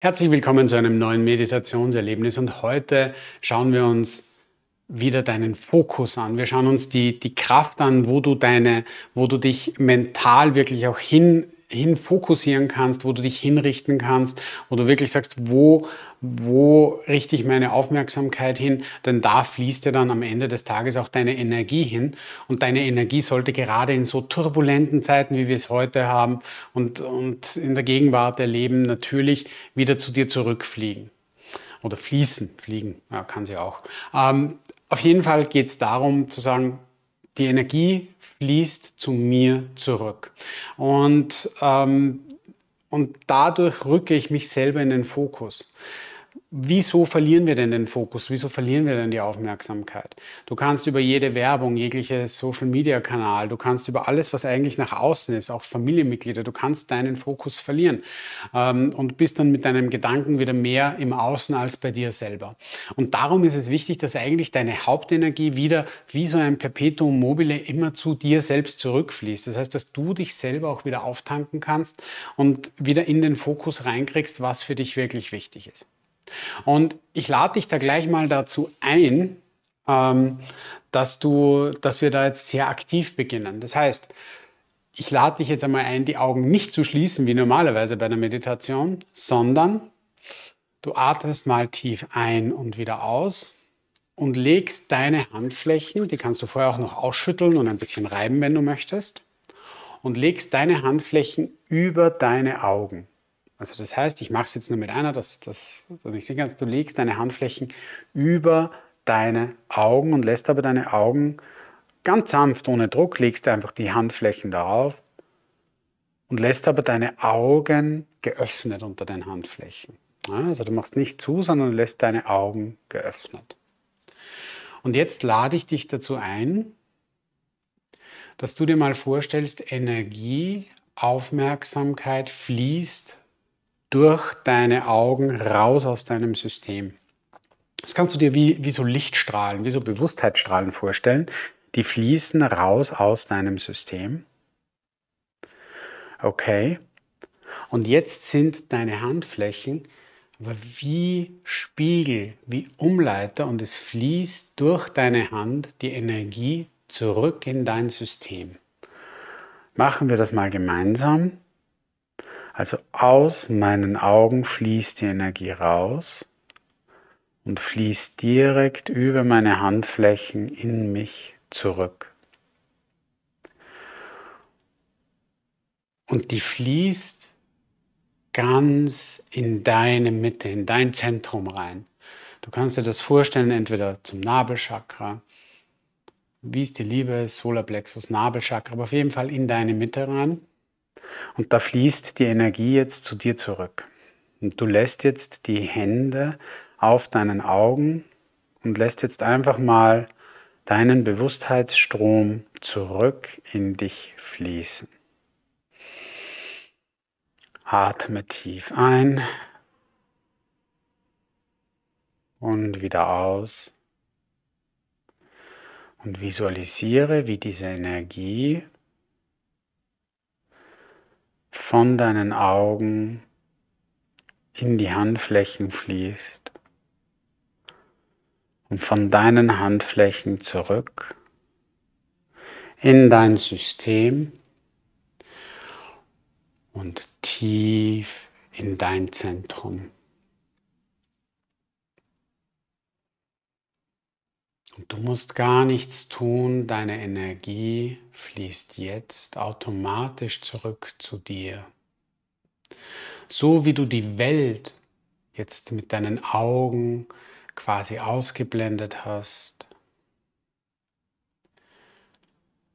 Herzlich willkommen zu einem neuen Meditationserlebnis und heute schauen wir uns wieder deinen Fokus an. Wir schauen uns die, die Kraft an, wo du deine, wo du dich mental wirklich auch hin hinfokussieren kannst, wo du dich hinrichten kannst, wo du wirklich sagst, wo, wo richte ich meine Aufmerksamkeit hin, denn da fließt ja dann am Ende des Tages auch deine Energie hin. Und deine Energie sollte gerade in so turbulenten Zeiten, wie wir es heute haben und, und in der Gegenwart erleben, natürlich wieder zu dir zurückfliegen. Oder fließen, fliegen, ja, kann sie auch. Ähm, auf jeden Fall geht es darum zu sagen, die Energie fließt zu mir zurück. Und, ähm, und dadurch rücke ich mich selber in den Fokus wieso verlieren wir denn den Fokus? Wieso verlieren wir denn die Aufmerksamkeit? Du kannst über jede Werbung, jegliche Social-Media-Kanal, du kannst über alles, was eigentlich nach außen ist, auch Familienmitglieder, du kannst deinen Fokus verlieren ähm, und bist dann mit deinem Gedanken wieder mehr im Außen als bei dir selber. Und darum ist es wichtig, dass eigentlich deine Hauptenergie wieder wie so ein Perpetuum mobile immer zu dir selbst zurückfließt. Das heißt, dass du dich selber auch wieder auftanken kannst und wieder in den Fokus reinkriegst, was für dich wirklich wichtig ist. Und ich lade dich da gleich mal dazu ein, ähm, dass, du, dass wir da jetzt sehr aktiv beginnen. Das heißt, ich lade dich jetzt einmal ein, die Augen nicht zu schließen wie normalerweise bei der Meditation, sondern du atmest mal tief ein und wieder aus und legst deine Handflächen, die kannst du vorher auch noch ausschütteln und ein bisschen reiben, wenn du möchtest, und legst deine Handflächen über deine Augen. Also das heißt, ich mache es jetzt nur mit einer, dass, dass, dass du nicht sehen kannst, du legst deine Handflächen über deine Augen und lässt aber deine Augen ganz sanft ohne Druck, legst einfach die Handflächen darauf und lässt aber deine Augen geöffnet unter den Handflächen. Also du machst nicht zu, sondern lässt deine Augen geöffnet. Und jetzt lade ich dich dazu ein, dass du dir mal vorstellst, Energie, Aufmerksamkeit fließt durch deine Augen raus aus deinem System. Das kannst du dir wie, wie so Lichtstrahlen, wie so Bewusstheitsstrahlen vorstellen. Die fließen raus aus deinem System. Okay. Und jetzt sind deine Handflächen wie Spiegel, wie Umleiter und es fließt durch deine Hand die Energie zurück in dein System. Machen wir das mal gemeinsam. Also aus meinen Augen fließt die Energie raus und fließt direkt über meine Handflächen in mich zurück. Und die fließt ganz in deine Mitte, in dein Zentrum rein. Du kannst dir das vorstellen, entweder zum Nabelchakra, wie es dir liebe ist, Solarplexus, Nabelchakra, aber auf jeden Fall in deine Mitte rein. Und da fließt die Energie jetzt zu dir zurück. Und du lässt jetzt die Hände auf deinen Augen und lässt jetzt einfach mal deinen Bewusstheitsstrom zurück in dich fließen. Atme tief ein und wieder aus und visualisiere, wie diese Energie von deinen Augen in die Handflächen fließt und von deinen Handflächen zurück in dein System und tief in dein Zentrum. Und du musst gar nichts tun, deine Energie fließt jetzt automatisch zurück zu dir. So wie du die Welt jetzt mit deinen Augen quasi ausgeblendet hast,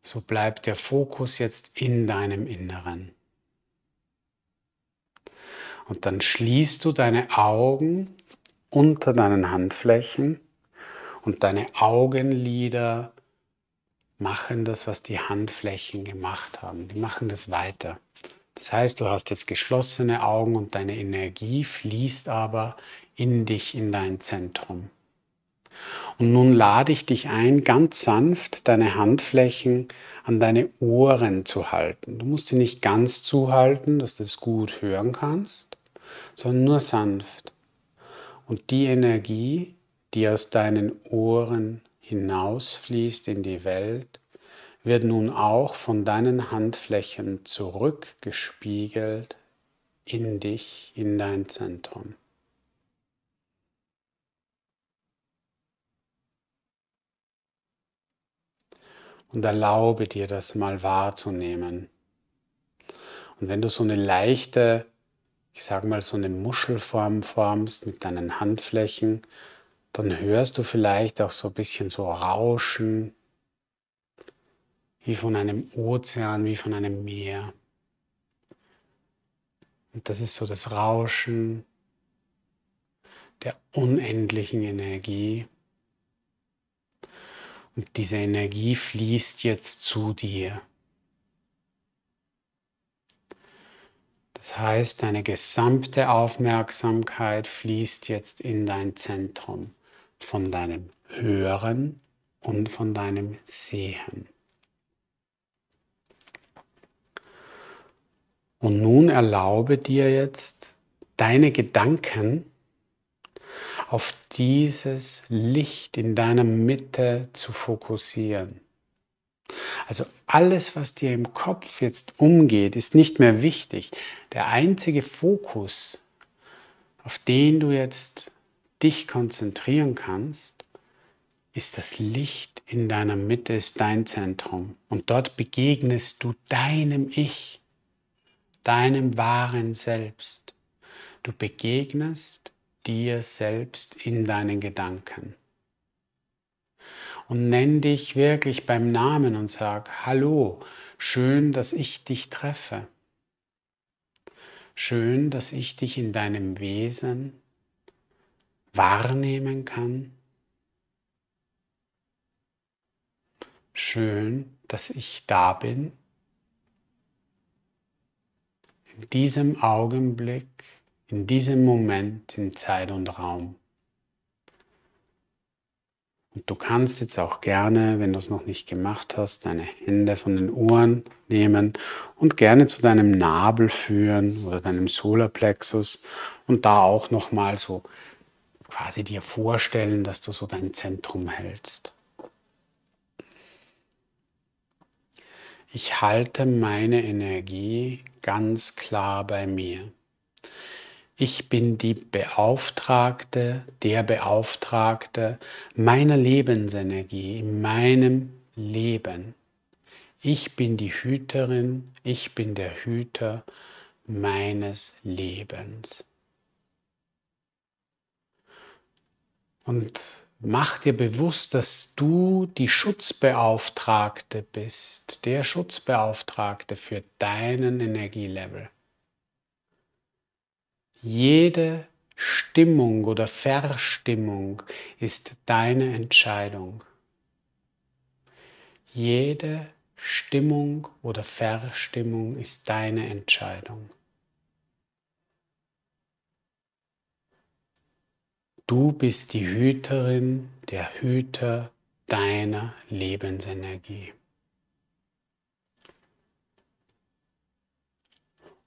so bleibt der Fokus jetzt in deinem Inneren. Und dann schließt du deine Augen unter deinen Handflächen und deine Augenlider machen das, was die Handflächen gemacht haben. Die machen das weiter. Das heißt, du hast jetzt geschlossene Augen und deine Energie fließt aber in dich, in dein Zentrum. Und nun lade ich dich ein, ganz sanft deine Handflächen an deine Ohren zu halten. Du musst sie nicht ganz zuhalten, dass du es gut hören kannst, sondern nur sanft. Und die Energie, die aus deinen Ohren hinausfließt in die Welt, wird nun auch von deinen Handflächen zurückgespiegelt in dich, in dein Zentrum. Und erlaube dir das mal wahrzunehmen. Und wenn du so eine leichte, ich sage mal so eine Muschelform formst mit deinen Handflächen, dann hörst du vielleicht auch so ein bisschen so Rauschen, wie von einem Ozean, wie von einem Meer. Und das ist so das Rauschen der unendlichen Energie. Und diese Energie fließt jetzt zu dir. Das heißt, deine gesamte Aufmerksamkeit fließt jetzt in dein Zentrum von deinem Hören und von deinem Sehen. Und nun erlaube dir jetzt, deine Gedanken auf dieses Licht in deiner Mitte zu fokussieren. Also alles, was dir im Kopf jetzt umgeht, ist nicht mehr wichtig. Der einzige Fokus, auf den du jetzt dich konzentrieren kannst, ist das Licht in deiner Mitte, ist dein Zentrum. Und dort begegnest du deinem Ich, deinem wahren Selbst. Du begegnest dir selbst in deinen Gedanken. Und nenn dich wirklich beim Namen und sag, hallo, schön, dass ich dich treffe. Schön, dass ich dich in deinem Wesen wahrnehmen kann. Schön, dass ich da bin. In diesem Augenblick, in diesem Moment in Zeit und Raum. Und du kannst jetzt auch gerne, wenn du es noch nicht gemacht hast, deine Hände von den Ohren nehmen und gerne zu deinem Nabel führen oder deinem Solarplexus und da auch nochmal so quasi dir vorstellen, dass du so dein Zentrum hältst. Ich halte meine Energie ganz klar bei mir. Ich bin die Beauftragte, der Beauftragte meiner Lebensenergie in meinem Leben. Ich bin die Hüterin, ich bin der Hüter meines Lebens. Und mach dir bewusst, dass du die Schutzbeauftragte bist, der Schutzbeauftragte für deinen Energielevel. Jede Stimmung oder Verstimmung ist deine Entscheidung. Jede Stimmung oder Verstimmung ist deine Entscheidung. Du bist die Hüterin, der Hüter deiner Lebensenergie.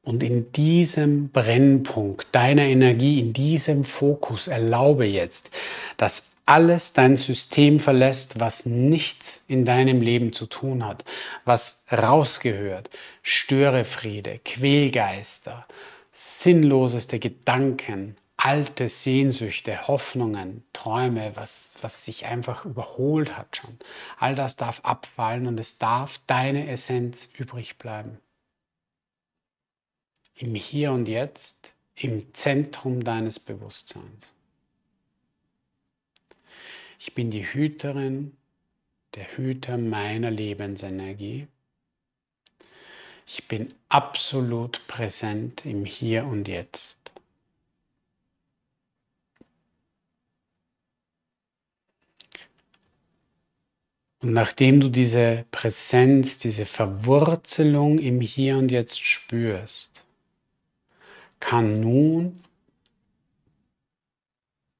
Und in diesem Brennpunkt deiner Energie, in diesem Fokus erlaube jetzt, dass alles dein System verlässt, was nichts in deinem Leben zu tun hat, was rausgehört. Störe Friede, Quälgeister, sinnloseste Gedanken, alte Sehnsüchte, Hoffnungen, Träume, was, was sich einfach überholt hat schon. All das darf abfallen und es darf deine Essenz übrig bleiben. Im Hier und Jetzt, im Zentrum deines Bewusstseins. Ich bin die Hüterin, der Hüter meiner Lebensenergie. Ich bin absolut präsent im Hier und Jetzt. Und nachdem du diese Präsenz, diese Verwurzelung im Hier und Jetzt spürst, kann nun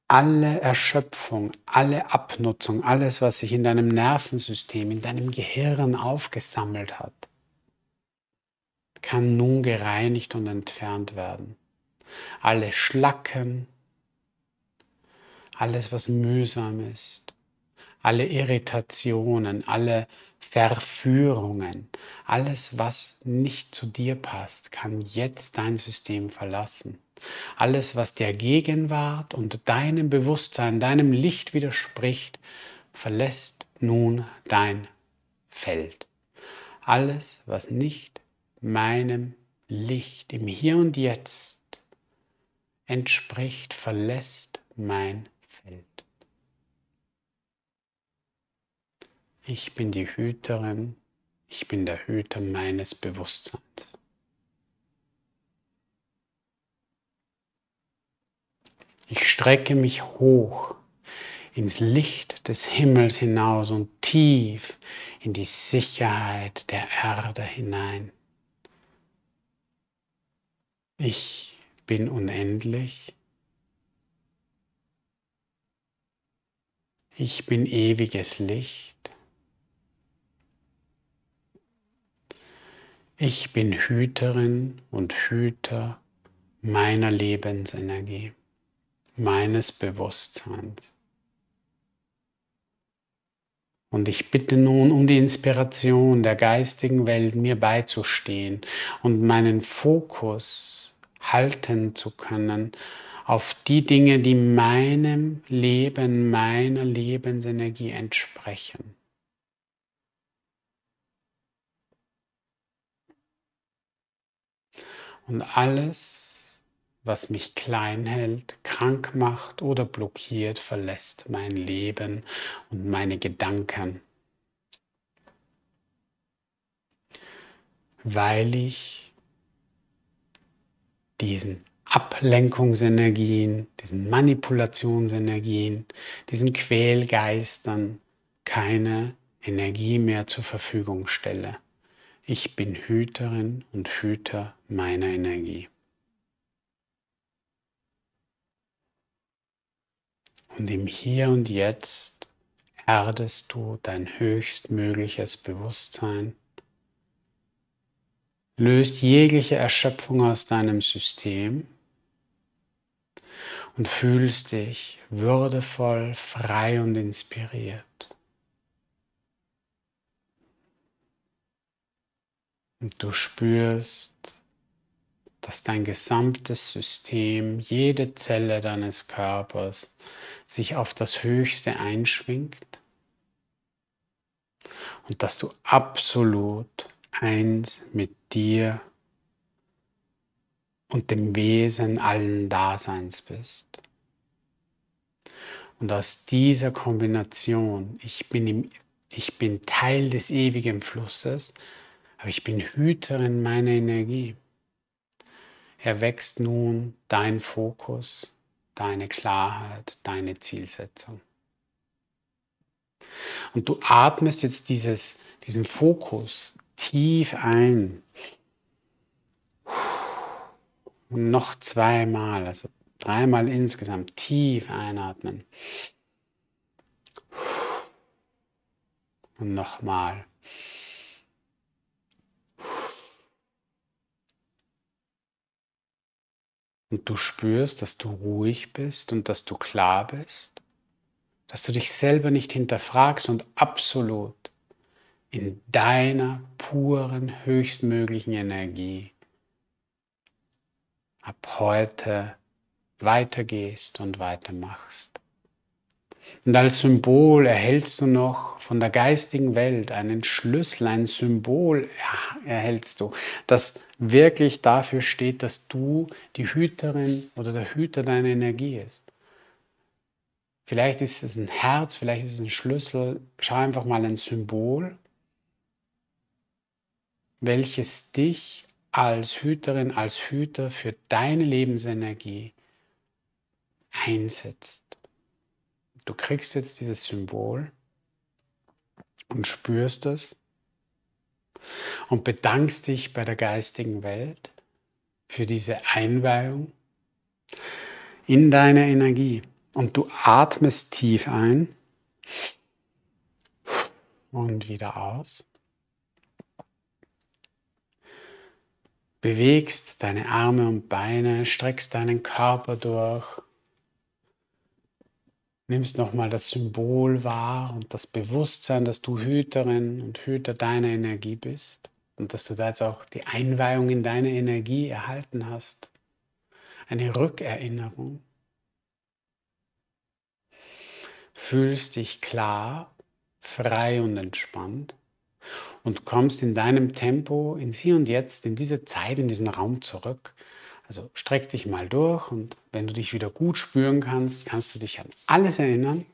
alle Erschöpfung, alle Abnutzung, alles, was sich in deinem Nervensystem, in deinem Gehirn aufgesammelt hat, kann nun gereinigt und entfernt werden. Alle Schlacken, alles, was mühsam ist, alle Irritationen, alle Verführungen, alles, was nicht zu dir passt, kann jetzt dein System verlassen. Alles, was der Gegenwart und deinem Bewusstsein, deinem Licht widerspricht, verlässt nun dein Feld. Alles, was nicht meinem Licht im Hier und Jetzt entspricht, verlässt mein Feld. Ich bin die Hüterin, ich bin der Hüter meines Bewusstseins. Ich strecke mich hoch ins Licht des Himmels hinaus und tief in die Sicherheit der Erde hinein. Ich bin unendlich. Ich bin ewiges Licht. Ich bin Hüterin und Hüter meiner Lebensenergie, meines Bewusstseins. Und ich bitte nun um die Inspiration der geistigen Welt, mir beizustehen und meinen Fokus halten zu können auf die Dinge, die meinem Leben, meiner Lebensenergie entsprechen. Und alles, was mich klein hält, krank macht oder blockiert, verlässt mein Leben und meine Gedanken. Weil ich diesen Ablenkungsenergien, diesen Manipulationsenergien, diesen Quälgeistern keine Energie mehr zur Verfügung stelle ich bin Hüterin und Hüter meiner Energie. Und im Hier und Jetzt erdest du dein höchstmögliches Bewusstsein, löst jegliche Erschöpfung aus deinem System und fühlst dich würdevoll, frei und inspiriert. Und du spürst, dass dein gesamtes System, jede Zelle deines Körpers sich auf das Höchste einschwingt und dass du absolut eins mit dir und dem Wesen allen Daseins bist. Und aus dieser Kombination, ich bin, im, ich bin Teil des ewigen Flusses, aber ich bin Hüterin meiner Energie. Erwächst nun dein Fokus, deine Klarheit, deine Zielsetzung. Und du atmest jetzt dieses, diesen Fokus tief ein. Und noch zweimal, also dreimal insgesamt tief einatmen. Und nochmal. Und du spürst, dass du ruhig bist und dass du klar bist, dass du dich selber nicht hinterfragst und absolut in deiner puren, höchstmöglichen Energie ab heute weitergehst und weitermachst. Und als Symbol erhältst du noch von der geistigen Welt einen Schlüssel, ein Symbol erhältst du, das wirklich dafür steht, dass du die Hüterin oder der Hüter deiner Energie ist. Vielleicht ist es ein Herz, vielleicht ist es ein Schlüssel. Schau einfach mal ein Symbol, welches dich als Hüterin, als Hüter für deine Lebensenergie einsetzt. Du kriegst jetzt dieses Symbol und spürst es und bedankst dich bei der geistigen Welt für diese Einweihung in deine Energie. Und du atmest tief ein und wieder aus. Bewegst deine Arme und Beine, streckst deinen Körper durch Nimmst nochmal das Symbol wahr und das Bewusstsein, dass du Hüterin und Hüter deiner Energie bist und dass du da jetzt auch die Einweihung in deine Energie erhalten hast. Eine Rückerinnerung. Fühlst dich klar, frei und entspannt und kommst in deinem Tempo, ins Hier und Jetzt, in diese Zeit, in diesen Raum zurück also streck dich mal durch und wenn du dich wieder gut spüren kannst, kannst du dich an alles erinnern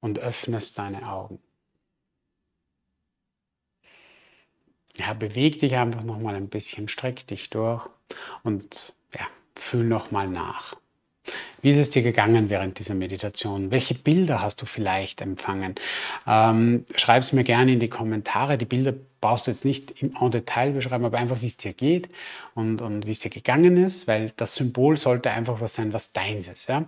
und öffnest deine Augen. Ja, beweg dich einfach noch mal ein bisschen, streck dich durch und ja, fühl noch mal nach. Wie ist es dir gegangen während dieser Meditation? Welche Bilder hast du vielleicht empfangen? Ähm, Schreib es mir gerne in die Kommentare. Die Bilder brauchst du jetzt nicht im Detail beschreiben, aber einfach, wie es dir geht und, und wie es dir gegangen ist, weil das Symbol sollte einfach was sein, was deins ist. Ja?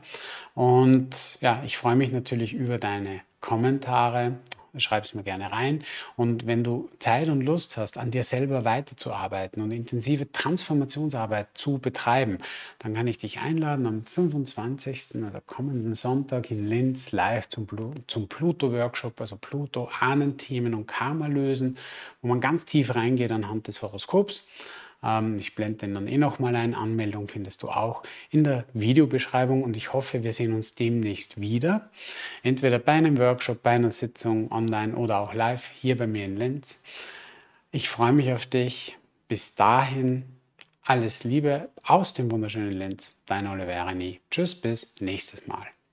Und ja, ich freue mich natürlich über deine Kommentare schreib es mir gerne rein. Und wenn du Zeit und Lust hast, an dir selber weiterzuarbeiten und intensive Transformationsarbeit zu betreiben, dann kann ich dich einladen am 25., also kommenden Sonntag in Linz live zum, Plu zum Pluto-Workshop, also Pluto, Ahnenthemen und Karma lösen, wo man ganz tief reingeht anhand des Horoskops. Ähm, ich blende den dann eh nochmal ein. Anmeldung findest du auch in der Videobeschreibung und ich hoffe, wir sehen uns demnächst wieder. Entweder bei einem Workshop, bei einer Sitzung online oder auch live hier bei mir in Linz. Ich freue mich auf dich. Bis dahin alles Liebe aus dem wunderschönen Linz. Dein Oliver Reni. Tschüss, bis nächstes Mal.